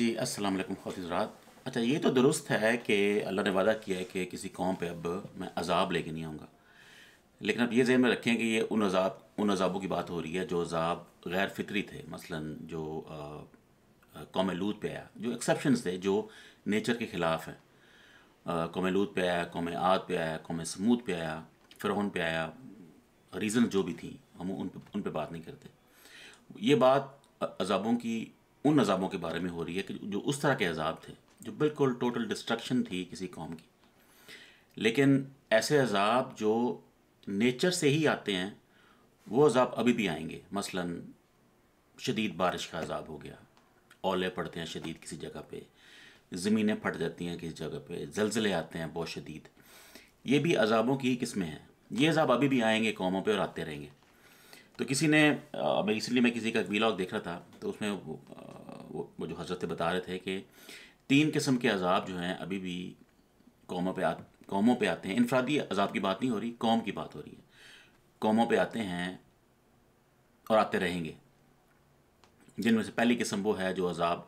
जी अस्सलाम वालेकुम ख़ातिजरात अच्छा ये तो दुरुस्त है कि अल्लाह ने वादा किया है कि किसी कौम पे अब मैं अजाब लेके नहीं आऊँगा लेकिन अब ये जहन में रखें कि ये उन अजाब उन अजाबों की बात हो रही है जो अजाब गैर फितरी थे मसलन जो कौम लूत पे आया जो एक्सेप्शन थे जो नेचर के ख़िलाफ़ हैं कौम लूत पे आया कौम आद पे आया कौम समूद पे आया फ़िरौन पे आया रीज़न जो भी थी हम उन पर उन पर बात नहीं करते ये बात अजाबों की उन अजाबों के बारे में हो रही है कि जो उस तरह के अजाब थे जो बिल्कुल टोटल डिस्ट्रक्शन थी किसी कौम की लेकिन ऐसे अजाब जो नेचर से ही आते हैं वो अजाब अभी भी आएंगे मसलन शदीद बारिश का अजाब हो गया ओले पड़ते हैं शदीद किसी जगह पे ज़मीनें फट जाती हैं किसी जगह पे जल्जले आते हैं बहुत शदीद ये भी अजाबों की ही किस्में हैं ये अजाब अभी भी आएंगे कौमों पर और आते रहेंगे तो किसी ने मैं इसलिए मैं किसी का वीलॉग देख रहा था तो उसमें वो, वो, वो जो हजरत बता रहे थे कि तीन किस्म के अजाब जो हैं अभी भी कौमों पे आ कौमों पे आते हैं इनफरादी अजाब की बात नहीं हो रही कौम की बात हो रही है कौमों पे आते हैं और आते रहेंगे जिनमें से पहली किस्म वो है जो अजाब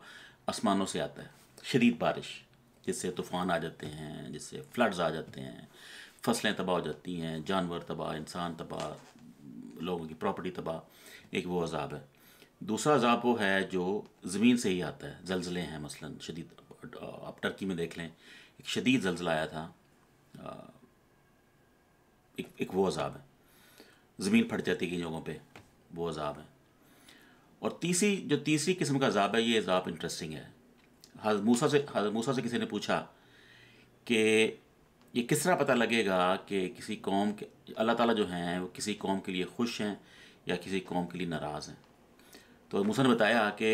आसमानों से आता है शदीद बारिश जिससे तूफ़ान आ जाते हैं जिससे फ्लड्स आ जाते हैं फसलें तबाह हो जाती हैं जानवर तबाह इंसान तबाह लोगों की प्रॉपर्टी तबाह एक वो अजाब है दूसरा अजाब वो है जो ज़मीन से ही आता है जलजले हैं मसलन शदीद आप टर्की में देख लें एक शदीद जलजला आया था एक एक वो अजाब है ज़मीन फट जाती कई जगहों पे वो अजाब है और तीसरी जो तीसरी किस्म का अजाब है ये अजाब इंटरेस्टिंग है मूसा से मूसा से किसी ने पूछा कि ये किस तरह पता लगेगा कि किसी कौम के अल्लाह ताला जो हैं वो किसी कौम के लिए खुश हैं या किसी कौम के लिए नाराज़ हैं तो मूसा ने बताया कि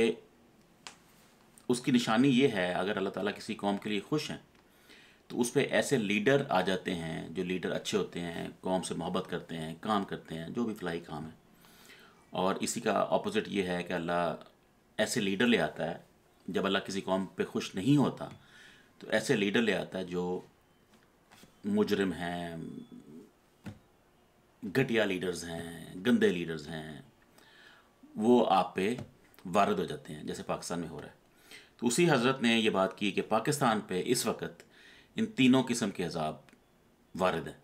उसकी निशानी ये है अगर अल्लाह ताला किसी कौम के लिए खुश हैं तो उस पर ऐसे लीडर आ जाते हैं जो लीडर अच्छे होते हैं कौम से मोहब्बत करते हैं काम करते हैं जो भी फलाई काम है और इसी का अपोज़िट ये है कि अल्लाह ऐसे लीडर ले आता है जब अल्लाह किसी कौम पर खुश नहीं होता तो ऐसे लीडर ले आता है जो मुजरिम हैं घटिया लीडर्स हैं गंदे लीडर्स हैं वो आप पे वारद हो जाते हैं जैसे पाकिस्तान में हो रहा है तो उसी हज़रत ने ये बात की कि पाकिस्तान पे इस वक्त इन तीनों किस्म के अजाब वारद हैं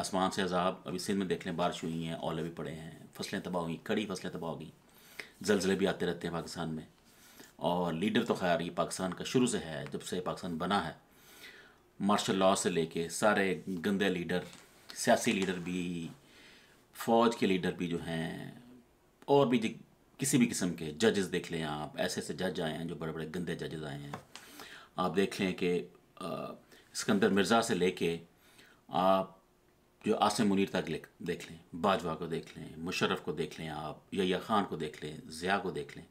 आसमान से अजाब अभी सिंध में देख लें बारिश हुई हैं ओले भी पड़े हैं फसलें तबाह हुई कड़ी फसलें तबाह हो गई जलजिले भी आते रहते हैं पाकिस्तान में और लीडर तो खैर ये पाकिस्तान का शुरू से है जब से पाकिस्तान बना है मार्शल लॉ से लेके सारे गंदे लीडर सियासी लीडर भी फ़ौज के लीडर भी जो हैं और भी किसी भी किस्म के जजेस देख लें आप ऐसे ऐसे जज आए हैं जो बड़े बड़े गंदे जजेस आए हैं आप देख लें कि सिकंदर मिर्ज़ा से लेके आप जो आसिम मुनीर तक ले देख लें बाजवा को देख लें मुशर्रफ को देख लें आप या ख़ान को देख लें ज़िया को देख लें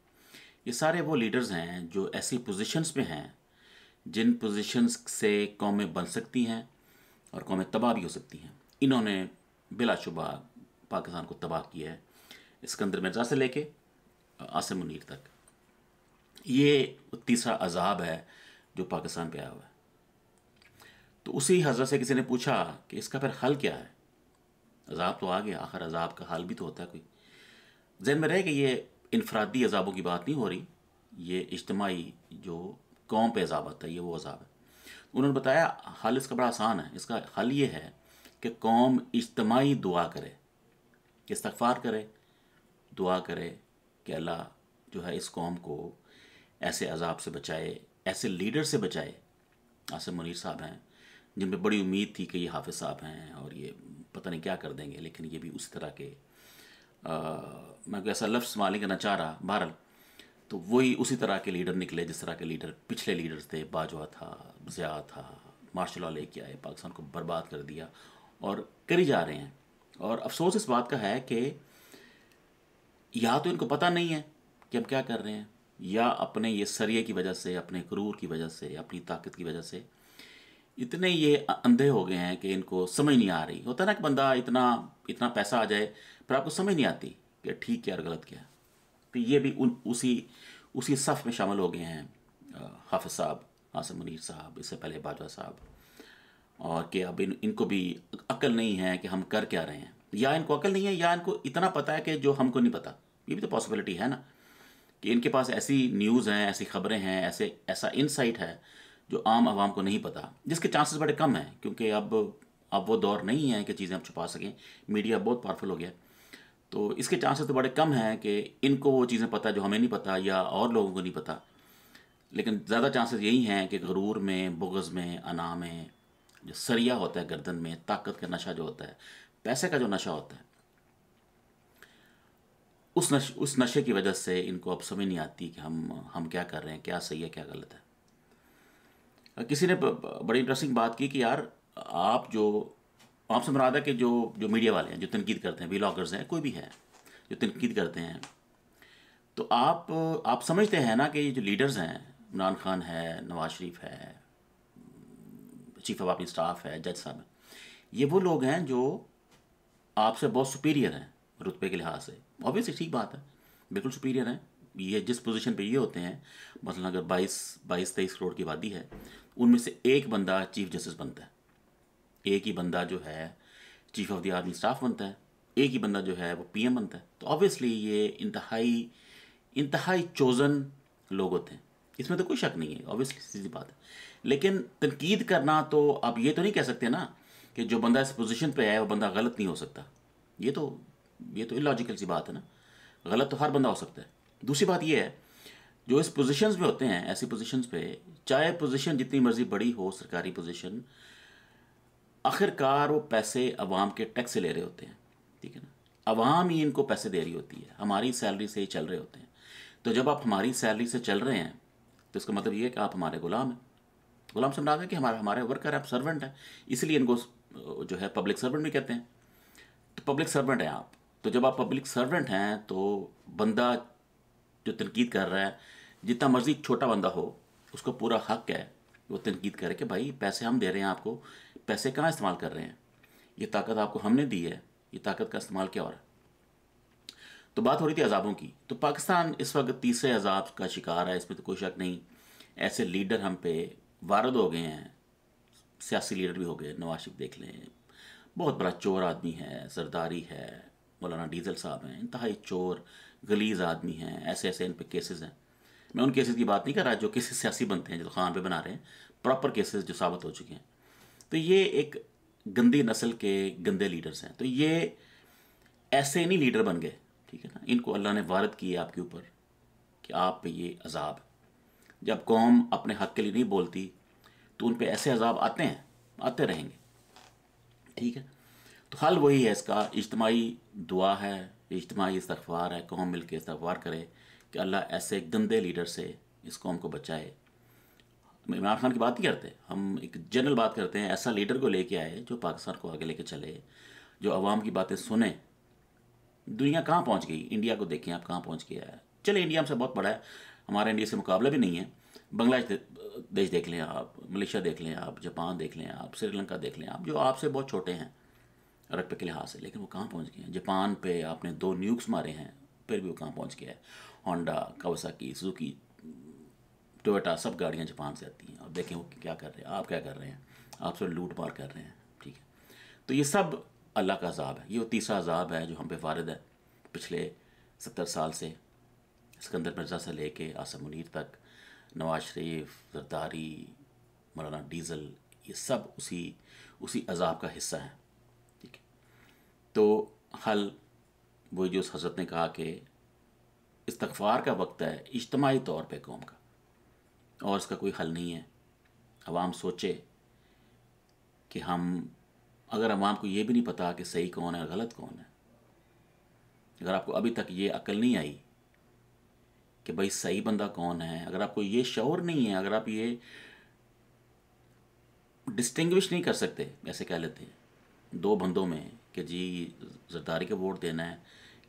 ये सारे वो लीडर्स हैं जो ऐसी पोजीशंस पर हैं जिन पोजीशंस से कौमें बन सकती हैं और कौमें तबाह भी हो सकती हैं इन्होंने बिलाशुबा पाकिस्तान को तबाह किया है इसकंदर मिर्जा से लेके आसिम मुनीर तक ये तीसरा अजाब है जो पाकिस्तान पे आया हुआ है तो उसी हजरत से किसी ने पूछा कि इसका फिर हल क्या है अजाब तो आ गया आखिर अजाब का हल भी तो होता है कोई जहन में रहे कि ये इनफरादी अजाबों की बात नहीं हो रही ये इज्तमाही जो कौम पे अजाब आता है ये वो अजाब है तो उन्होंने बताया हल इसका बड़ा आसान है इसका हल ये है कि कौम इज्तमाही दुआ करे इस्तफ़ार करे दुआ करे कि अल्लाह जो है इस कौम को ऐसे अजाब से बचाए ऐसे लीडर से बचाए आसिम मुनीर साहब हैं जिन पर बड़ी उम्मीद थी कि ये हाफिज़ साहब हैं और ये पता नहीं क्या कर देंगे लेकिन ये भी उस तरह के आ, मैं कोई ऐसा लफ्ज़ मालिक करना चाह रहा तो वही उसी तरह के लीडर निकले जिस तरह के लीडर पिछले लीडर्स थे बाजवा था ज़िया था मार्शल लॉ लेके आए पाकिस्तान को बर्बाद कर दिया और करी जा रहे हैं और अफसोस इस बात का है कि या तो इनको पता नहीं है कि हम क्या कर रहे हैं या अपने ये सरिये की वजह से अपने क्रूर की वजह से अपनी ताकत की वजह से इतने ये अंधे हो गए हैं कि इनको समझ नहीं आ रही होता ना कि बंदा इतना इतना पैसा आ जाए पर आपको समझ नहीं आती कि ठीक क्या और गलत क्या है तो ये भी उन उसी उसी सफ़ में शामिल हो गए हैं हाफ साहब आसम मुनीर साहब इससे पहले बाजवा साहब और कि अब इन इनको भी अकल नहीं है कि हम कर क्या रहे हैं या इनको अकल नहीं है या इनको इतना पता है कि जो हमको नहीं पता ये भी तो पॉसिबिलिटी है ना कि इनके पास ऐसी न्यूज़ हैं ऐसी खबरें हैं ऐसे ऐसा इनसाइट है जो आम आवाम को नहीं पता जिसके चांसेस बड़े कम हैं क्योंकि अब अब वो दौर नहीं है कि चीज़ें आप छुपा सकें मीडिया बहुत पावरफुल हो गया है तो इसके चांसेस तो बड़े कम हैं कि इनको वो चीज़ें पता जो हमें नहीं पता या और लोगों को नहीं पता लेकिन ज़्यादा चांसेस यही हैं कि गरूर में बुगज़ में अना में जो सरिया होता है गर्दन में ताकत का नशा जो होता है पैसे का जो नशा होता है उस नश उस नशे की वजह से इनको अब समझ नहीं आती कि हम हम क्या कर रहे हैं क्या सही है क्या गलत है किसी ने बड़ी इंटरेस्टिंग बात की कि यार आप जो आप से मुरादा के कि जो जो मीडिया वाले हैं जो तनकीद करते हैं ब्लॉगर्स हैं कोई भी है जो तनकीद करते हैं तो आप आप समझते हैं ना कि ये जो लीडर्स हैं इमरान खान है नवाज शरीफ है चीफ ऑफ अपनी स्टाफ है जज साहब ये वो लोग हैं जो आपसे बहुत सुपीरियर हैं रुतबे के लिहाज से ऑब्वियसली ठीक बात है बिल्कुल सुपीरियर हैं ये जिस पोजीशन पे ये होते हैं मतलब अगर 22 22 तेईस करोड़ की आबादी है उनमें से एक बंदा चीफ जस्टिस बनता है एक ही बंदा जो है chief of the army staff बनता है एक ही बंदा जो है वो पीएम बनता है तो ऑब्वियसली ये इंतहाई इंतहाई चोजन लोग होते हैं इसमें तो कोई शक नहीं है ऑब्वियसली सीधी बात है लेकिन तनकीद करना तो आप ये तो नहीं कह सकते ना कि जो बंदा इस पोजीशन पे है वो बंदा गलत नहीं हो सकता ये तो ये तो इलॉजिकल सी बात है ना गलत तो हर बंदा हो सकता है दूसरी बात ये है जो इस पोजीशंस में होते हैं ऐसी पोजीशंस पे चाहे पोजीशन जितनी मर्जी बड़ी हो सरकारी पोजीशन आखिरकार वो पैसे अवाम के टैक्स से ले रहे होते हैं ठीक है ना अवाम ही इनको पैसे दे रही होती है हमारी सैलरी से ही चल रहे होते हैं तो जब आप हमारी सैलरी से चल रहे हैं तो इसका मतलब ये है कि आप हमारे गुलाम हैं गुलाम समझा गया कि हमारे हमारे वर्कर आप सर्वेंट हैं इसलिए इनको जो है पब्लिक सर्वेंट भी कहते हैं तो पब्लिक सर्वेंट हैं आप तो जब आप पब्लिक सर्वेंट हैं तो बंदा जो तनकीद कर रहा है जितना मर्जी छोटा बंदा हो उसको पूरा हक है वो तनकीद करे कि भाई पैसे हम दे रहे हैं आपको पैसे कहाँ इस्तेमाल कर रहे हैं ये ताकत आपको हमने दी है ये ताकत का इस्तेमाल क्या हो रहा है तो बात हो रही थी अजाबों की तो पाकिस्तान इस वक्त तीसरे अजाब का शिकार है इसमें तो कोई शक नहीं ऐसे लीडर हम पे वारद हो गए हैं सियासी लीडर भी हो गए नवाज शरीफ देख लें बहुत बड़ा चोर आदमी है सरदारी है मौलाना डीजल साहब हैं इंतहाई चोर गलीज आदमी हैं ऐसे ऐसे इन पर केसेस हैं मैं उन केसेस की बात नहीं कर रहा जो केसेस सियासी बनते हैं जो खान पे बना रहे हैं प्रॉपर केसेस जो साबित हो चुके हैं तो ये एक गंदी नस्ल के गंदे लीडर्स हैं तो ये ऐसे नहीं लीडर बन गए ठीक है ना इनको अल्लाह ने वारद की है आपके ऊपर कि आप पे ये अजाब जब कौम अपने हक के लिए नहीं बोलती तो उन पर ऐसे अजाब आते हैं आते रहेंगे ठीक है तो हल वही है इसका इज्तमाही दुआ है इज्तमाही इस्तफार है कौम मिल के इस्तफार करे कि अल्लाह ऐसे गंदे लीडर से इस कौम को बचाए इमरान खान की बात नहीं करते हम एक जनरल बात करते हैं ऐसा लीडर को लेके आए जो पाकिस्तान को आगे लेके चले जो अवाम की बातें सुने दुनिया कहाँ पहुँच गई इंडिया को देखें आप कहाँ पहुँच गया है चले इंडिया हमसे बहुत बड़ा है हमारा इंडिया से मुकाबला भी नहीं है बांग्लादेश देश देख लें आप मलेशिया देख लें आप जापान देख लें आप श्रीलंका देख लें आप जो आपसे बहुत छोटे हैं रकबे के लिहाज से लेकिन वो कहाँ पहुँच गए हैं जापान पे आपने दो न्यूक्स मारे हैं फिर भी वो कहाँ पहुँच गया है होंडा कावासाकी सुजुकी टोयोटा सब गाड़ियाँ जापान से आती हैं और देखें वो क्या कर रहे हैं आप क्या कर रहे हैं आप सब लूट मार कर रहे हैं ठीक है तो ये सब अल्लाह का अजाब है ये वो तीसरा अजाब है जो हम पे वारद है पिछले सत्तर साल से सिकंदर मिर्ज़ा से लेके आसम मुनीर तक नवाज शरीफ जरदारी मौलाना डीजल ये सब उसी उसी अजाब का हिस्सा है ठीक है तो हल वो जो उस हजरत ने कहा कि इस्तफार का वक्त है इज्तमाही तौर पर कौम का और इसका कोई हल नहीं है आवाम सोचे कि हम अगर आवाम को ये भी नहीं पता कि सही कौन है और गलत कौन है अगर आपको अभी तक ये अकल नहीं आई कि भाई सही बंदा कौन है अगर आपको ये शौर नहीं है अगर आप ये डिस्टिंग्विश नहीं कर सकते ऐसे कह लेते हैं दो बंदों में कि जी जरदारी को वोट देना है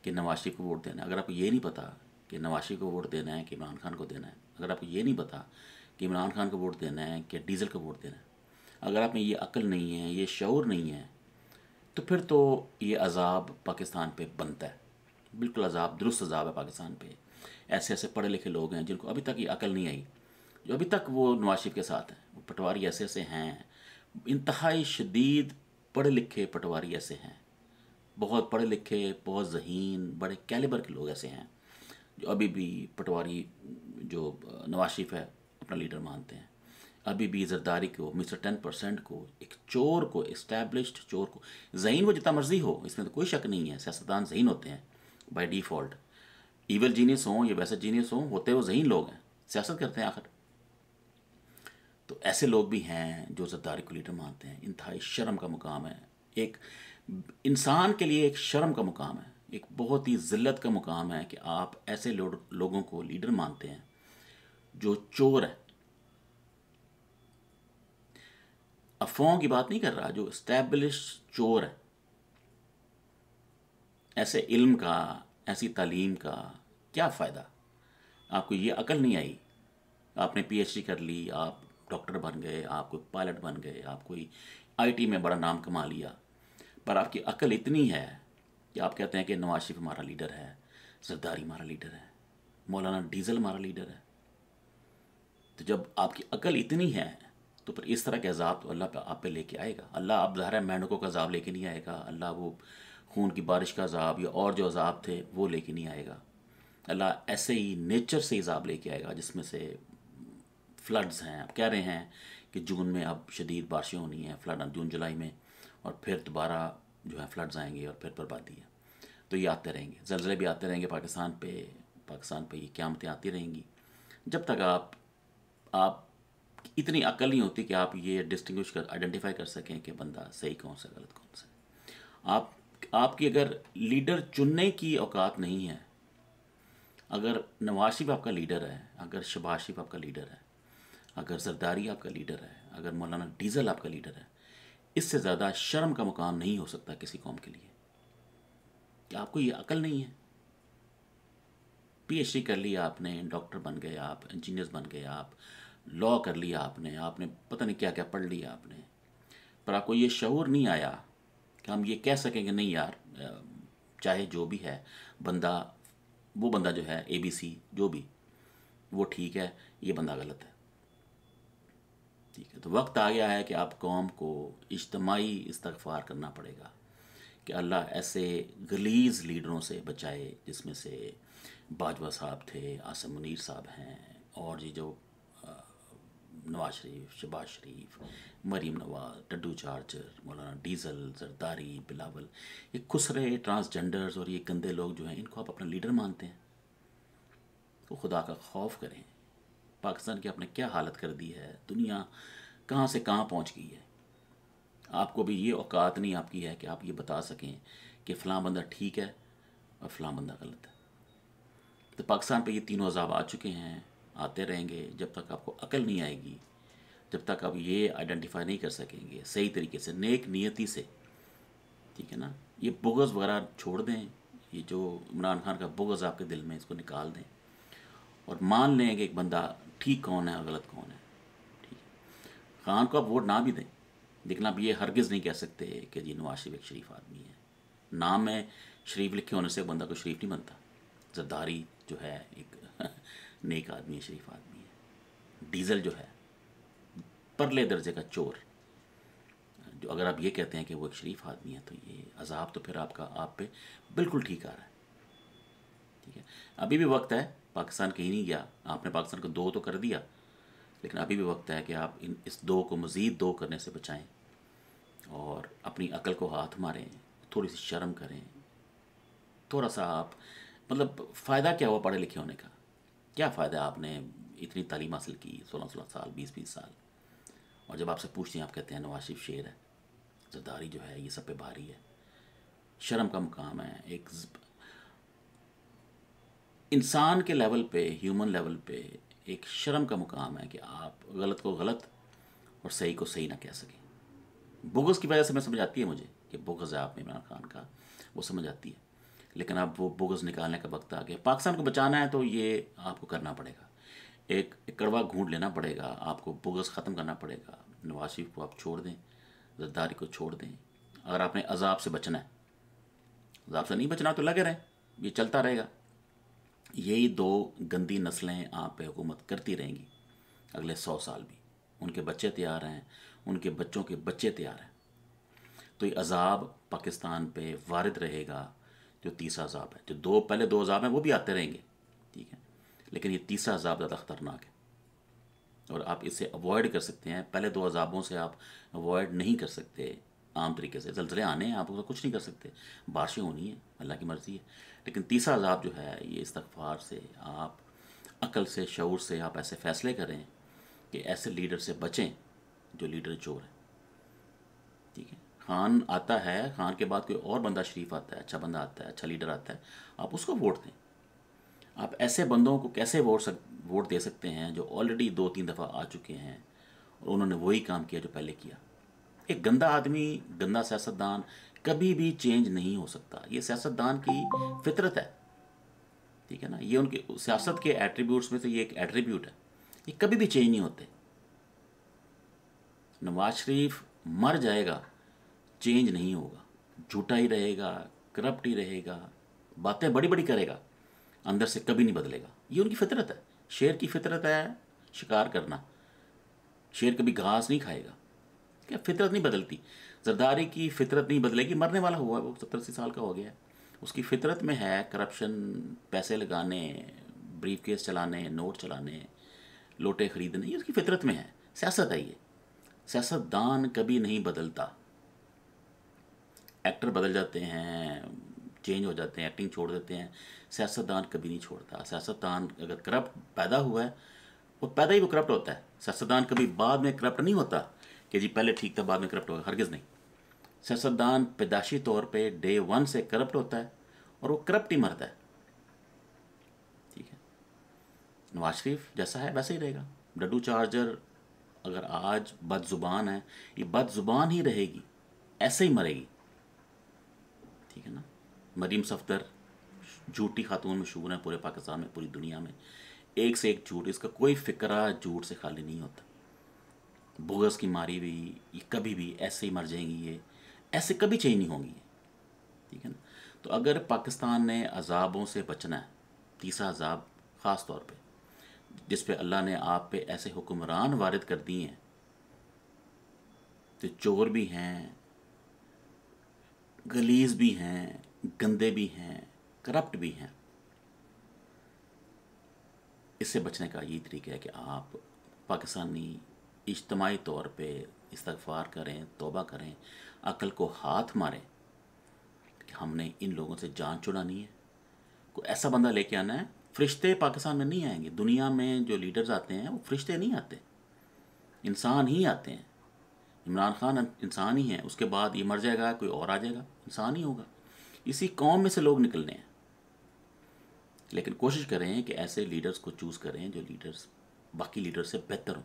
कि नवाशी को वोट देना है अगर आपको ये नहीं पता कि नवाशी को वोट देना है कि इमरान खान को देना है अगर आपको ये नहीं पता कि इमरान खान को वोट देना है कि डीजल को वोट देना है अगर आप में ये अकल नहीं है ये शौर नहीं है तो फिर तो ये अजाब पाकिस्तान पे बनता है बिल्कुल अजाब दुरुस्त अजाब है पाकिस्तान पे ऐसे ऐसे पढ़े लिखे लोग हैं जिनको अभी तक ये अकल नहीं आई जो अभी तक वो नवाज शरीफ के साथ हैं पटवारी ऐसे ऐसे हैं इंतहाई शदीद पढ़े लिखे पटवारी ऐसे हैं बहुत पढ़े लिखे बहुत जहीन बड़े कैलिबर के लोग ऐसे हैं अभी भी पटवारी जो नवाज शरीफ है अपना लीडर मानते हैं अभी भी जरदारी को मिस्टर टेन परसेंट को एक चोर को इस्टेब्लिश्ड चोर को जहीन वो जितना मर्जी हो इसमें तो कोई शक नहीं है सियासतदान जहीन होते हैं बाई डिफ़ॉल्ट ईवल जीनियस हों या वैसे जीनियस हों होते वो जहीन लोग हैं सियासत करते हैं आखिर तो ऐसे लोग भी हैं जो जरदारी को लीडर मानते हैं इंतहाई शर्म का मुकाम है एक इंसान के लिए एक शर्म का मुकाम है एक बहुत ही ज़िल्लत का मुकाम है कि आप ऐसे लोगों को लीडर मानते हैं जो चोर है अफवाहों की बात नहीं कर रहा जो स्टैब्लिश चोर है ऐसे इल्म का ऐसी तालीम का क्या फ़ायदा आपको ये अकल नहीं आई आपने पीएचडी कर ली आप डॉक्टर बन गए आप कोई पायलट बन गए आप कोई आईटी में बड़ा नाम कमा लिया पर आपकी अकल इतनी है कि आप कहते हैं कि नवाज शरीफ हमारा लीडर है जरदारी हमारा लीडर है मौलाना डीजल हमारा लीडर है तो जब आपकी अकल इतनी है तो फिर इस तरह के अजाब तो अल्लाह आप पे लेके आएगा अल्लाह आप ज़ाहिर है मैंडकों का अजाब लेके नहीं आएगा अल्लाह वो खून की बारिश का अजाब या और जो अजाब थे वो लेके नहीं आएगा अल्लाह ऐसे ही नेचर से अजाब लेके आएगा जिसमें से फ्लड्स हैं आप कह रहे हैं कि जून में अब शदीद बारिशें होनी हैं फ्लड जून जुलाई में और फिर दोबारा जो है फ्लड्स आएंगे और फिर बर्बादी है तो ये आते रहेंगे जलजले भी आते रहेंगे पाकिस्तान पे पाकिस्तान पे ये क्यामतें आती रहेंगी जब तक आप आप इतनी अकल नहीं होती कि आप ये डिस्टिंग्विश कर आइडेंटिफाई कर सकें कि बंदा सही कौन सा गलत कौन सा आप आपकी अगर लीडर चुनने की औकात नहीं है अगर नवाज आपका लीडर है अगर शबाज आपका लीडर है अगर जरदारी आपका लीडर है अगर मौलाना डीजल आपका लीडर है इससे ज़्यादा शर्म का मुकाम नहीं हो सकता किसी कौम के लिए क्या आपको ये अकल नहीं है पीएचडी कर लिया आपने डॉक्टर बन गए आप इंजीनियर बन गए आप लॉ कर लिया आपने आपने पता नहीं क्या क्या पढ़ लिया आपने पर आपको ये शहूर नहीं आया कि हम ये कह सकेंगे नहीं यार चाहे जो भी है बंदा वो बंदा जो है ए बी सी जो भी वो ठीक है ये बंदा गलत है ठीक है तो वक्त आ गया है कि आप कौम को इज्तमाही इस्तफार करना पड़ेगा कि अल्लाह ऐसे गलीज लीडरों से बचाए जिसमें से बाजवा साहब थे आसम मुनीर साहब हैं और ये जो नवाज शरीफ शबाज शरीफ मरीम नवाज टड्डू चार्जर मौलाना डीजल जरदारी बिलावल ये खुसरे ट्रांसजेंडर्स और ये गंदे लोग जो हैं इनको आप अपना लीडर मानते हैं तो खुदा का खौफ करें पाकिस्तान की आपने क्या हालत कर दी है दुनिया कहाँ से कहाँ पहुँच गई है आपको भी ये औकात नहीं आपकी है कि आप ये बता सकें कि फ़लाँ बंदा ठीक है और फलां बंदा गलत है तो पाकिस्तान पे ये तीनों अजाब आ चुके हैं आते रहेंगे जब तक आपको अकल नहीं आएगी जब तक आप ये आइडेंटिफाई नहीं कर सकेंगे सही तरीके से नेक नियति से ठीक है ना ये बुगज़ वगैरह छोड़ दें ये जो इमरान खान का बुगज़ आपके दिल में इसको निकाल दें और मान लें कि एक बंदा ठीक कौन है और गलत कौन है ठीक है खान को आप वोट ना भी दें लेकिन आप ये हरगिज़ नहीं कह सकते कि जी नवाज शरीफ एक शरीफ आदमी है नाम में शरीफ लिखे होने से बंदा को शरीफ नहीं बनता जरदारी जो है एक नेक आदमी है शरीफ आदमी है डीजल जो है परले दर्जे का चोर जो अगर आप ये कहते हैं कि वो एक शरीफ आदमी है तो ये अजाब तो फिर आपका आप पे बिल्कुल ठीक आ रहा है ठीक है अभी भी वक्त है पाकिस्तान कहीं नहीं गया आपने पाकिस्तान को दो तो कर दिया लेकिन अभी भी वक्त है कि आप इन इस दो को मज़ीद दो करने से बचाएं और अपनी अकल को हाथ मारें थोड़ी सी शर्म करें थोड़ा सा आप मतलब फ़ायदा क्या हुआ पढ़े लिखे होने का क्या फ़ायदा आपने इतनी तालीम हासिल की सोलह सोलह साल बीस बीस साल और जब आपसे पूछते हैं आप कहते हैं नवाज शरीफ शेर है जरदारी जो है ये सब पे भारी है शर्म का मुकाम है एक इंसान के लेवल पे ह्यूमन लेवल पे एक शर्म का मुकाम है कि आप गलत को गलत और सही को सही ना कह सकें बोगस की वजह से मैं समझ आती है मुझे कि बोगस है आप इमरान खान का वो समझ आती है लेकिन अब वो बोगस निकालने का वक्त आ गया पाकिस्तान को बचाना है तो ये आपको करना पड़ेगा एक, एक कड़वा घूंट लेना पड़ेगा आपको बोगस ख़त्म करना पड़ेगा नवाज शरीफ को आप छोड़ दें जद्दारी को छोड़ दें अगर आपने अजाब से बचना है अजाब से नहीं बचना तो लगे रहें ये चलता रहेगा यही दो गंदी नस्लें आप पे हुकूमत करती रहेंगी अगले सौ साल भी उनके बच्चे तैयार हैं उनके बच्चों के बच्चे तैयार हैं तो ये अजाब पाकिस्तान पे वारद रहेगा जो तीसरा अजाब है जो दो पहले दो अजाब हैं वो भी आते रहेंगे ठीक है लेकिन ये तीसरा अजाब ज़्यादा ख़तरनाक है और आप इसे अवॉइड कर सकते हैं पहले दो अजाबों से आप अवॉइड नहीं कर सकते आम तरीके से जलजले आने हैं आप उसका कुछ नहीं कर सकते बारिशें होनी है अल्लाह की मर्ज़ी है लेकिन तीसरा अजाब जो है ये इस्तफार से आप अकल से शूर से आप ऐसे फ़ैसले करें कि ऐसे लीडर से बचें जो लीडर चोर है ठीक है खान आता है खान के बाद कोई और बंदा शरीफ आता है अच्छा बंदा आता है अच्छा लीडर आता है आप उसको वोट दें आप ऐसे बंदों को कैसे वोट सक वोट दे सकते हैं जो ऑलरेडी दो तीन दफ़ा आ चुके हैं और उन्होंने वही काम किया जो पहले किया एक गंदा आदमी गंदा सियासतदान कभी भी चेंज नहीं हो सकता ये सियासतदान की फितरत है ठीक है ना ये उनके सियासत के एट्रीब्यूट्स में से ये एक एट्रीब्यूट है ये कभी भी चेंज नहीं होते नवाज शरीफ मर जाएगा चेंज नहीं होगा झूठा ही रहेगा करप्ट ही रहेगा बातें बड़ी बड़ी करेगा अंदर से कभी नहीं बदलेगा ये उनकी फितरत है शेर की फितरत है शिकार करना शेर कभी घास नहीं खाएगा क्या फितरत नहीं बदलती जरदारी की फितरत नहीं बदलेगी मरने वाला हुआ वो सत्तर अस्सी साल का हो गया उसकी फितरत में है करप्शन पैसे लगाने ब्रीफ केस चलाने नोट चलाने लोटे खरीदने ये उसकी फितरत में है सियासत है ये सियासतदान कभी नहीं बदलता एक्टर बदल जाते हैं चेंज हो जाते हैं एक्टिंग छोड़ देते हैं सियासतदान कभी नहीं छोड़ता सियासतदान अगर करप्ट पैदा हुआ है वो पैदा ही वो करप्ट होता है सियासतदान कभी बाद में करप्ट नहीं होता कि जी पहले ठीक था बाद में करप्ट होगा हरगिज़ नहीं सियासतदान पैदाशी तौर पे डे वन से करप्ट होता है और वो करप्ट ही मरता है ठीक है नवाज शरीफ जैसा है वैसा ही रहेगा डड्डू चार्जर अगर आज बदजुबान है ये बदजुबान ही रहेगी ऐसे ही मरेगी ठीक है ना मरीम सफदर झूठी खातून मशहूर हैं पूरे पाकिस्तान में पूरी दुनिया में एक से एक झूठ इसका कोई फिक्रा झूठ से खाली नहीं होता बोगस की मारी हुई ये कभी भी ऐसे ही मर जाएंगी ये ऐसे कभी चेंज नहीं होंगी ठीक है ना तो अगर पाकिस्तान ने अजाबों से बचना है तीसरा अजाब ख़ास तौर पे जिस पे अल्लाह ने आप पे ऐसे हुक्मरान वारद कर दिए हैं तो चोर भी हैं गलीज भी हैं गंदे भी हैं करप्ट भी हैं इससे बचने का यही तरीका है कि आप पाकिस्तानी इज्तमाही तौर पे इस्तफार करें तोबा करें अकल को हाथ मारें कि हमने इन लोगों से जान छुड़ानी है कोई ऐसा बंदा लेके आना है फरिश्ते पाकिस्तान में नहीं आएंगे दुनिया में जो लीडर्स आते हैं वो फरिश्ते नहीं आते इंसान ही आते हैं इमरान खान अं-, इंसान ही है उसके बाद ये मर जाएगा कोई और आ जाएगा इंसान ही होगा इसी कौम में से लोग निकलने हैं लेकिन कोशिश करें कि ऐसे लीडर्स को चूज़ करें जो लीडर्स बाकी लीडर से बेहतर हों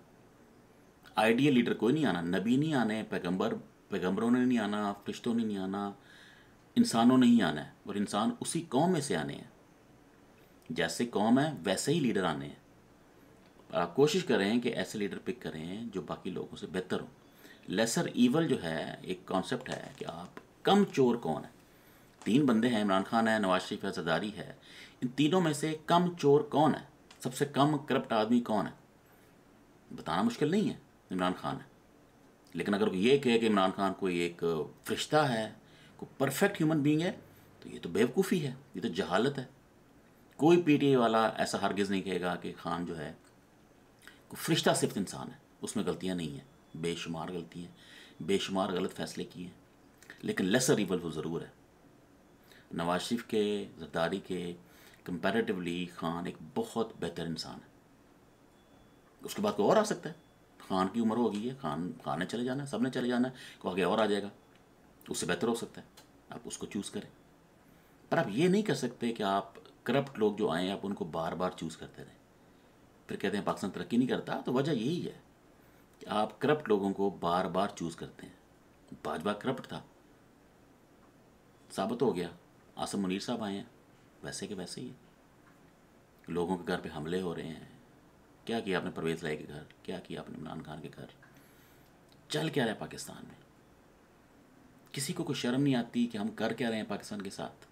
आइडियल लीडर कोई नहीं आना नबी नहीं आने पैगंबर पैगंबरों ने नहीं आना फरिश्तों ने नहीं आना इंसानों ने ही आना है और इंसान उसी कौम में से आने हैं जैसे कौम है वैसे ही लीडर आने हैं और आप कोशिश करें कि ऐसे लीडर पिक करें जो बाकी लोगों से बेहतर हो लेसर ईवल जो है एक कॉन्सेप्ट है कि आप कम चोर कौन है तीन बंदे हैं इमरान खान है नवाज शरीफ है जरदारी है इन तीनों में से कम चोर कौन है सबसे कम करप्ट आदमी कौन है बताना मुश्किल नहीं है इमरान खान है लेकिन अगर ये कहे कि इमरान खान कोई एक फरिश्ता है कोई परफेक्ट ह्यूमन बींग है तो ये तो बेवकूफ़ी है ये तो जहालत है कोई ए वाला ऐसा हरगिज़ नहीं कहेगा कि खान जो है कोई फरिश्ता सिर्फ इंसान है उसमें गलतियाँ नहीं हैं बेशुमार गलती हैं बेशुमार गलत फ़ैसले किए हैं लेकिन लेसर इवल वो ज़रूर है नवाज शरीफ के जरदारी के कंपेरेटिवली खान एक बहुत बेहतर इंसान है उसके बाद कोई और आ सकता है खान की उम्र हो गई है खान खान ने चले जाना है सब ने चले जाना है को आगे और आ जाएगा उससे बेहतर हो सकता है आप उसको चूज़ करें पर आप ये नहीं कर सकते कि आप करप्ट लोग जो आए आप उनको बार बार चूज़ करते रहें फिर कहते हैं पाकिस्तान तरक्की नहीं करता तो वजह यही है कि आप करप्ट लोगों को बार बार चूज़ करते हैं भाजपा करप्ट था साबित हो गया आसम मुनीर साहब आए हैं वैसे के वैसे ही लोगों के घर पे हमले हो रहे हैं क्या किया आपने परवेज लाई के घर क्या किया आपने इमरान खान के घर चल क्या रहा है पाकिस्तान में किसी को कोई शर्म नहीं आती कि हम कर क्या रहे हैं पाकिस्तान के साथ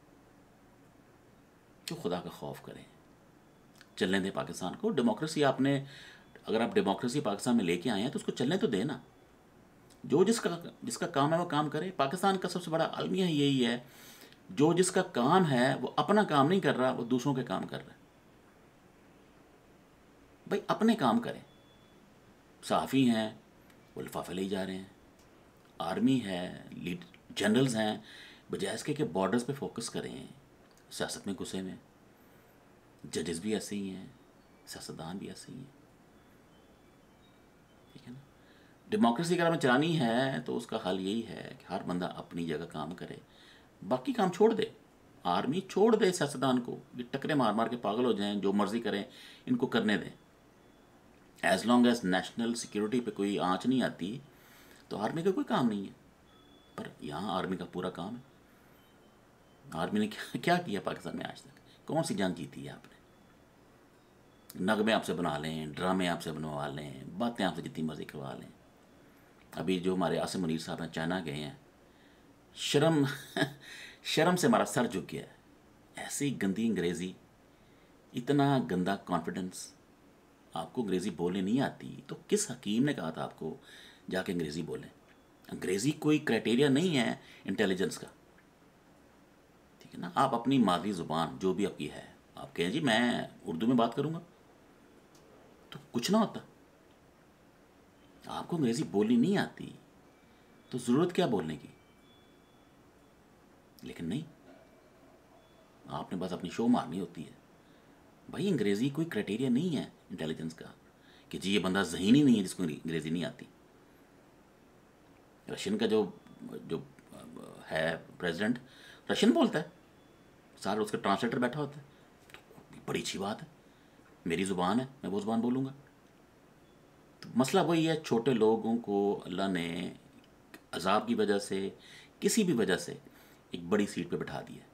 तो खुदा का खौफ करें चलने दें पाकिस्तान को डेमोक्रेसी आपने अगर आप डेमोक्रेसी पाकिस्तान में लेके आए हैं तो उसको चलने तो देना जो जिसका जिसका काम है वो काम करे पाकिस्तान का सबसे बड़ा अलमिया यही है जो जिसका काम है वो अपना काम नहीं कर रहा वो दूसरों के काम कर रहा है भाई अपने काम करें सहाफ़ी हैं वो लिफाफे ले जा रहे हैं आर्मी है लीड जनरल्स हैं बजाय इसके कि बॉर्डर्स पे फोकस करें सियासत में घुसे में जजेस भी ऐसे ही हैं सियासतदान भी ऐसे ही हैं ठीक है ना डेमोक्रेसी अगर हमें चलानी है तो उसका हल यही है कि हर बंदा अपनी जगह काम करे बाकी काम छोड़ दे आर्मी छोड़ दे सियासतदान को ये टकरे मार मार के पागल हो जाएं जो मर्जी करें इनको करने दें as long as national security पे कोई आँच नहीं आती तो आर्मी का कोई काम नहीं है पर यहाँ आर्मी का पूरा काम है आर्मी ने क्या, क्या किया पाकिस्तान में आज तक कौन सी जंग जीती है आपने नगमे आपसे बना लें ड्रामे आपसे बनवा लें बातें आपसे जितनी मर्जी करवा लें अभी जो हमारे आसिम मुनीर साहब हैं चाइना गए हैं शर्म शर्म से हमारा सर झुक गया है ऐसी गंदी अंग्रेज़ी इतना गंदा कॉन्फिडेंस आपको अंग्रेज़ी बोलने नहीं आती तो किस हकीम ने कहा था आपको जाके अंग्रेज़ी बोलें अंग्रेज़ी कोई क्राइटेरिया नहीं है इंटेलिजेंस का ठीक है ना आप अपनी मादरी ज़ुबान जो भी आपकी है आप कहें जी मैं उर्दू में बात करूँगा तो कुछ ना होता आपको अंग्रेज़ी बोलनी नहीं आती तो ज़रूरत क्या बोलने की लेकिन नहीं आपने बस अपनी शो मारनी होती है भाई अंग्रेज़ी कोई क्राइटेरिया नहीं है इंटेलिजेंस का कि जी ये बंदा जहीन ही नहीं है जिसको अंग्रेज़ी नहीं आती रशियन का जो जो है प्रेसिडेंट रशियन बोलता है सारे उसका ट्रांसलेटर बैठा होता है तो बड़ी अच्छी बात है मेरी ज़ुबान है मैं वो ज़ुबान बोलूँगा तो मसला वही है छोटे लोगों को अल्लाह ने अजाब की वजह से किसी भी वजह से एक बड़ी सीट पे बैठा दिया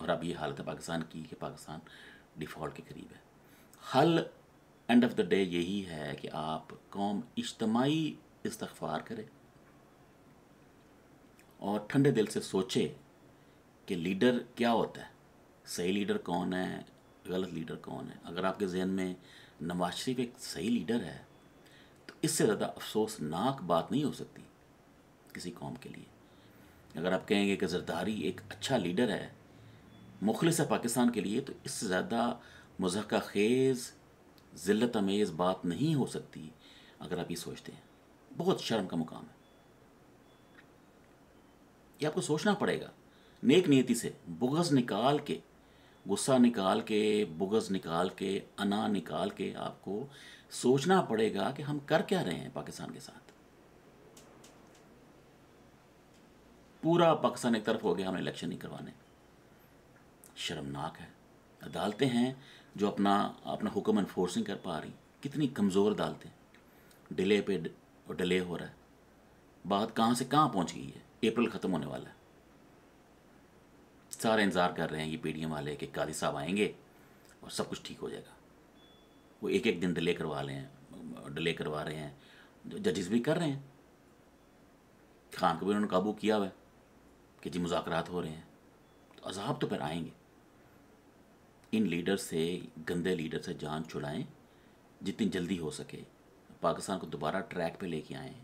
और अब ये हालत है पाकिस्तान की कि पाकिस्तान डिफ़ॉल्ट के करीब है हल एंड ऑफ द डे यही है कि आप कौम इज्तमाही इस्तफार करें और ठंडे दिल से सोचे कि लीडर क्या होता है सही लीडर कौन है गलत लीडर कौन है अगर आपके जहन में नवाज शरीफ एक सही लीडर है तो इससे ज़्यादा अफसोसनाक बात नहीं हो सकती किसी कौम के लिए अगर आप कहेंगे कि जरदारी एक अच्छा लीडर है मुखलिस है पाकिस्तान के लिए तो इससे ज़्यादा मजाक खेज़ जिलत अमेज बात नहीं हो सकती अगर आप ये सोचते हैं बहुत शर्म का मुकाम है ये आपको सोचना पड़ेगा नेक नीति से बुगज़ निकाल के गुस्सा निकाल के बुगज़ निकाल के अना निकाल के आपको सोचना पड़ेगा कि हम कर क्या रहे हैं पाकिस्तान के साथ पूरा पाकिस्तान एक तरफ हो गया हमने इलेक्शन नहीं करवाने शर्मनाक है अदालतें हैं जो अपना अपना हुक्म इन्फोर्सिंग कर पा रही कितनी कमज़ोर अदालतें डिले पे डिले हो रहा है बात कहाँ से कहाँ पहुँच गई है अप्रैल ख़त्म होने वाला है सारे इंतज़ार कर रहे हैं ये एम वाले कि कादी साहब आएंगे और सब कुछ ठीक हो जाएगा वो एक एक दिन डिले करवा रहे हैं डिले करवा रहे हैं जजेस भी कर रहे हैं खान को भी उन्होंने काबू किया हुआ है कि जी मुजाकर हो रहे हैं तो अजाब तो फिर आएंगे इन लीडर से गंदे लीडर से जान छुड़ाएं जितनी जल्दी हो सके पाकिस्तान को दोबारा ट्रैक पे लेके आएँ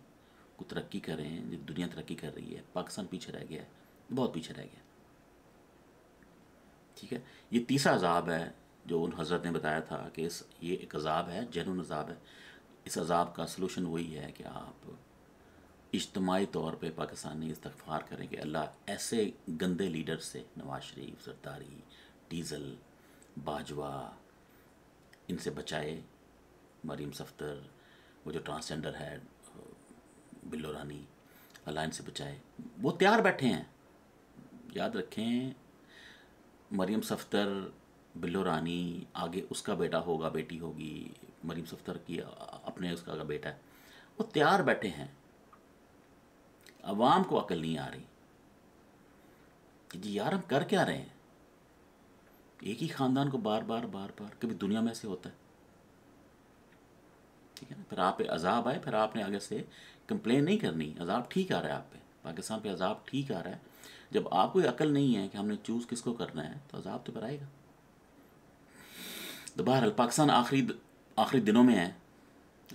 को तरक्की करें दुनिया तरक्की कर रही है पाकिस्तान पीछे रह गया है बहुत पीछे रह गया ठीक है ये तीसरा अजाब है जो उन हजरत ने बताया था कि इस ये एक अजाब है जैन अजाब है इस अजाब का सलूशन वही है कि आप इज्तमाही तौर पे पाकिस्तानी इस्तफार करें कि अल्लाह ऐसे गंदे लीडर से नवाज शरीफ जरदारी डीजल बाजवा इनसे बचाए मरीम सफ्तर वो जो ट्रांसजेंडर है बिल्लो रानी अलाइन से बचाए वो तैयार बैठे हैं याद रखें मरीम सफ्तर बिल्लो रानी आगे उसका बेटा होगा बेटी होगी मरीम सफ्तर की अपने उसका बेटा है वो तैयार बैठे हैं अवाम को अकल नहीं आ रही कि जी यार हम कर क्या रहे हैं एक ही ख़ानदान को बार बार बार बार कभी दुनिया में ऐसे होता है ठीक है ना फिर आप पे अजाब आए फिर आपने आगे से कंप्लेन नहीं करनी अजाब ठीक आ रहा है आप पे पाकिस्तान पे अजाब ठीक आ रहा है जब आपको अकल नहीं है कि हमने चूज़ किसको करना है तो अजाब तो फिर आएगा तो बहरहाल पाकिस्तान आखिरी आखिरी दिनों में है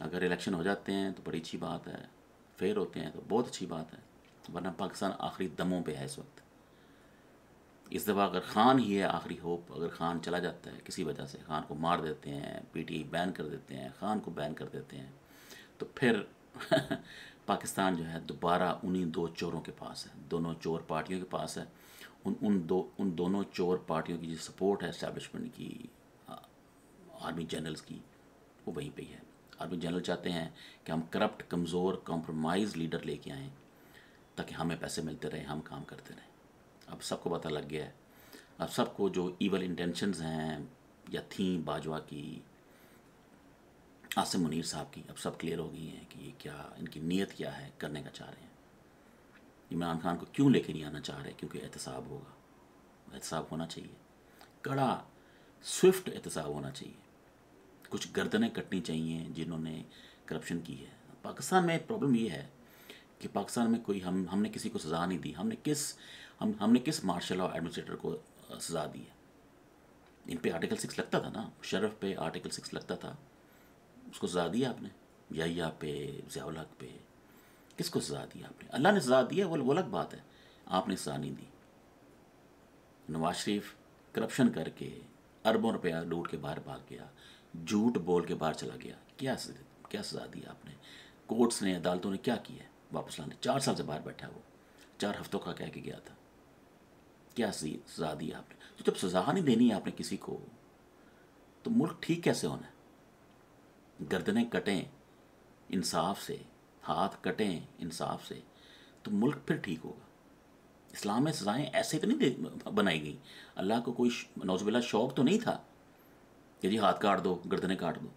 अगर इलेक्शन हो जाते हैं तो बड़ी अच्छी बात है फेल होते हैं तो बहुत अच्छी बात है वरना पाकिस्तान आखिरी दमों पर है इस वक्त इस दफ़ा अगर खान ही है आखिरी होप अगर खान चला जाता है किसी वजह से खान को मार देते हैं पीटीआई बैन कर देते हैं खान को बैन कर देते हैं तो फिर पाकिस्तान जो है दोबारा उन्हीं दो चोरों के पास है दोनों चोर पार्टियों के पास है उन उन दो उन दोनों चोर पार्टियों की जो सपोर्ट है इस्टेबलिशमेंट की आर्मी जनरल्स की वो वहीं पे है आर्मी जनरल चाहते हैं कि हम करप्ट कमज़ोर कॉम्प्रोमाइज़ लीडर लेके आएँ ताकि हमें पैसे मिलते रहें हम काम करते रहें अब सबको पता लग गया है अब सबको जो ईवल इंटेंशंस हैं या थी बाजवा की आसिम मुनीर साहब की अब सब क्लियर हो गई हैं कि ये क्या इनकी नीयत क्या है करने का चाह रहे हैं इमरान खान को क्यों लेके नहीं आना चाह रहे क्योंकि एहतसाब होगा एहतसाब होना चाहिए कड़ा स्विफ्ट एहतसाब होना चाहिए कुछ गर्दनें कटनी चाहिए जिन्होंने करप्शन की है पाकिस्तान में प्रॉब्लम ये है कि पाकिस्तान में कोई हम हमने किसी को सज़ा नहीं दी हमने किस हम हमने किस मार्शल लॉ एडमिनिस्ट्रेटर को सज़ा दी है इन पे आर्टिकल सिक्स लगता था ना शरफ पे आर्टिकल सिक्स लगता था उसको सज़ा दिया आपने या पे जयाल पे किसको सज़ा दी आपने अल्लाह ने सज़ा दी है वो वो अलग बात है आपने सज़ा नहीं दी नवाज शरीफ करप्शन करके अरबों रुपया लूट के बाहर भाग गया झूठ बोल के बाहर चला गया क्या क्या सज़ा दी आपने कोर्ट्स ने अदालतों ने क्या किया वापस लाने चार साल से बाहर बैठा वो चार हफ्तों का कह के गया था क्या सज़ा दी आपने तो जब सज़ा नहीं देनी है आपने किसी को तो मुल्क ठीक कैसे होना है गर्दनें कटें इंसाफ से हाथ कटें इंसाफ से तो मुल्क फिर ठीक होगा इस्लाम में सज़ाएँ ऐसे तो नहीं बनाई गई अल्लाह को कोई नौजबिला शौक तो नहीं था कि जी हाथ काट दो गर्दनें काट दो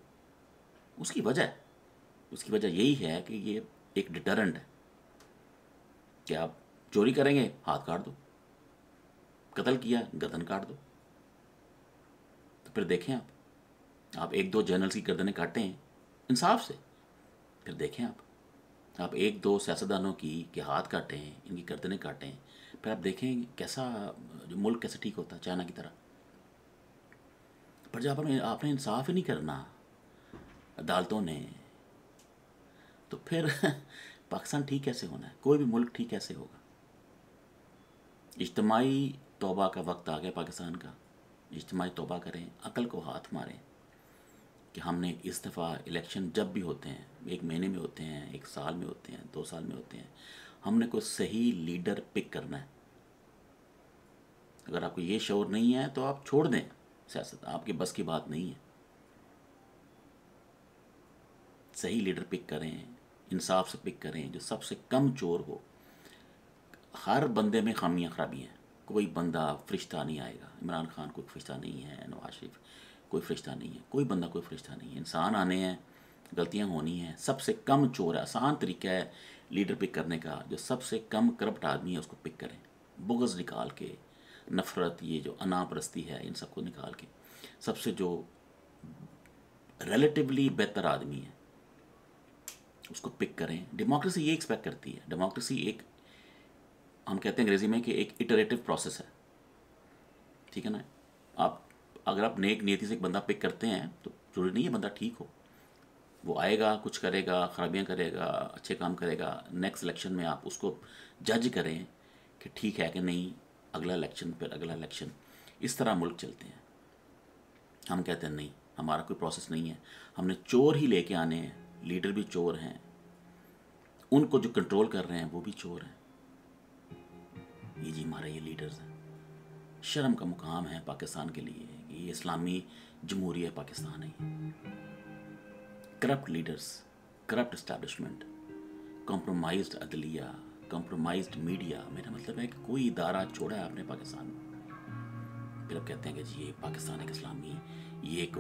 उसकी वजह उसकी वजह यही है कि ये एक डिटरेंट है कि आप चोरी करेंगे हाथ काट दो कत्ल किया गर्दन काट दो तो फिर देखें आप आप एक दो जर्नल्स की गर्दनें काटते हैं इंसाफ से फिर देखें आप आप एक दो सियासतदानों की के हाथ काटे हैं इनकी गर्दनें हैं फिर आप देखें कैसा जो मुल्क कैसे ठीक होता है चाइना की तरह पर जब आपने आपने इंसाफ ही नहीं करना अदालतों ने तो फिर पाकिस्तान ठीक कैसे होना है कोई भी मुल्क ठीक कैसे होगा इज्तमाही तोबा का वक्त आ गया पाकिस्तान का इज्तमाही तोबा करें अकल को हाथ मारें कि हमने इस दफ़ा इलेक्शन जब भी होते हैं एक महीने में होते हैं एक साल में होते हैं दो साल में होते हैं हमने कोई सही लीडर पिक करना है अगर आपको ये शोर नहीं है तो आप छोड़ दें सियासत आपके बस की बात नहीं है सही लीडर पिक करें इंसाफ से पिक करें जो सबसे कम चोर हो हर बंदे में खामियां खराबियां हैं कोई बंदा फरिश्ता नहीं आएगा इमरान खान कोई फरिश्ता नहीं है नवाज शरीफ कोई फरिश्ता नहीं है कोई बंदा कोई फरिश्ता नहीं है इंसान आने हैं गलतियाँ होनी हैं सबसे कम चोर है आसान तरीका है लीडर पिक करने का जो सबसे कम करप्ट आदमी है उसको पिक करें बुगज़ निकाल के नफ़रत ये जो अनापरस्ती है इन सबको निकाल के सबसे जो रिलेटिवली बेहतर आदमी है उसको पिक करें डेमोक्रेसी ये एक्सपेक्ट करती है डेमोक्रेसी एक हम कहते हैं अंग्रेजी में कि एक इटरेटिव प्रोसेस है ठीक है ना आप अगर आप नेक नियति से एक बंदा पिक करते हैं तो जरूरी नहीं है बंदा ठीक हो वो आएगा कुछ करेगा खराबियाँ करेगा अच्छे काम करेगा नेक्स्ट इलेक्शन में आप उसको जज करें कि ठीक है कि नहीं अगला इलेक्शन फिर अगला इलेक्शन इस तरह मुल्क चलते हैं हम कहते हैं नहीं हमारा कोई प्रोसेस नहीं है हमने चोर ही लेके आने हैं लीडर भी चोर हैं उनको जो कंट्रोल कर रहे हैं वो भी चोर हैं ये जी हमारे ये लीडर्स हैं शर्म का मुकाम है पाकिस्तान के लिए ये इस्लामी जमहूरी पाकिस्तान है corrupt leaders corrupt establishment compromise अदलिया कॉम्प्रोमाइज मीडिया मेरा मतलब है कि कोई इदारा छोड़ा है आपने पाकिस्तान में फिर आप कहते हैं कि जी ये पाकिस्तान एक इस्लामी ये एक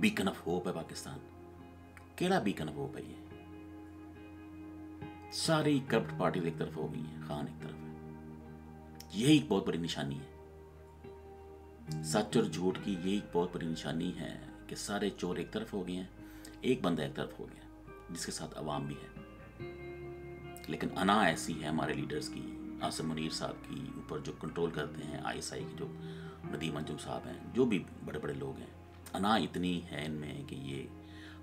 बीकन ऑफ होप है पाकिस्तान केड़ा बीकन ऑफ होप है ये सारी करप्ट पार्टी एक तरफ हो गई है खान एक तरफ यही एक बहुत बड़ी निशानी है सच और झूठ की यही एक बहुत बड़ी निशानी है कि सारे चोर एक तरफ हो गए हैं एक बंदा एक तरफ हो गया जिसके साथ आवाम भी है लेकिन अना ऐसी है हमारे लीडर्स की आसम मुनीर साहब की ऊपर जो कंट्रोल करते हैं आईएसआई के जो नदीम अंजुम साहब हैं जो भी बड़े बड़े लोग हैं अना इतनी है इनमें कि ये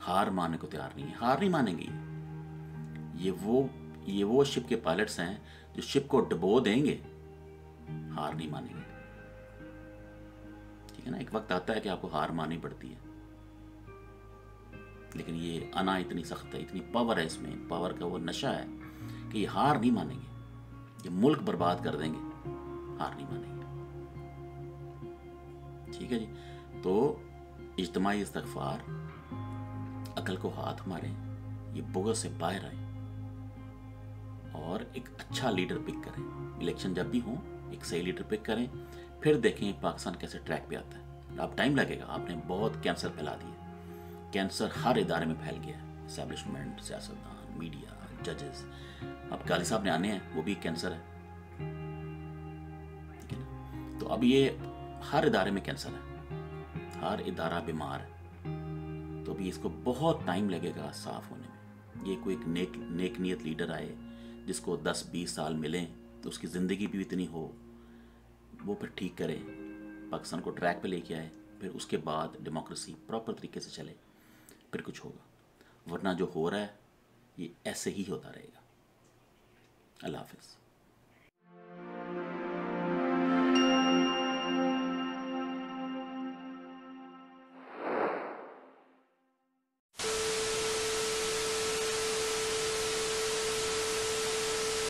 हार मानने को तैयार नहीं है हार नहीं मानेंगे ये वो ये वो शिप के पायलट्स हैं जो शिप को डबो देंगे हार नहीं मानेंगे ठीक है ना एक वक्त आता है कि आपको हार माननी पड़ती है लेकिन ये अना इतनी सख्त है इतनी पावर है इसमें पावर का वो नशा है कि ये हार नहीं मानेंगे ये मुल्क बर्बाद कर देंगे हार नहीं मानेंगे ठीक है जी तो इज्तमाही इस्तफार अकल को हाथ मारें ये बोगस से बाहर आए और एक अच्छा लीडर पिक करें इलेक्शन जब भी हों एक सही लीडर पिक करें फिर देखें पाकिस्तान कैसे ट्रैक पे आता है अब टाइम लगेगा आपने बहुत कैंसर फैला दिया कैंसर हर इदारे में फैल गया है इस्टेब्लिशमेंट सियासतदान मीडिया जजेस अब गाली साहब ने आने हैं वो भी कैंसर है ठीक है ना तो अब ये हर इदारे में कैंसर है हर इदारा बीमार है तो अभी इसको बहुत टाइम लगेगा साफ होने में ये कोई एक नेक नेक नियत लीडर आए जिसको 10-20 साल मिले तो उसकी ज़िंदगी भी इतनी हो वो फिर ठीक करें पाकिस्तान को ट्रैक पे लेके आए फिर उसके बाद डेमोक्रेसी प्रॉपर तरीके से चले फिर कुछ होगा वरना जो हो रहा है ये ऐसे ही होता रहेगा अल्लाह हाफिज़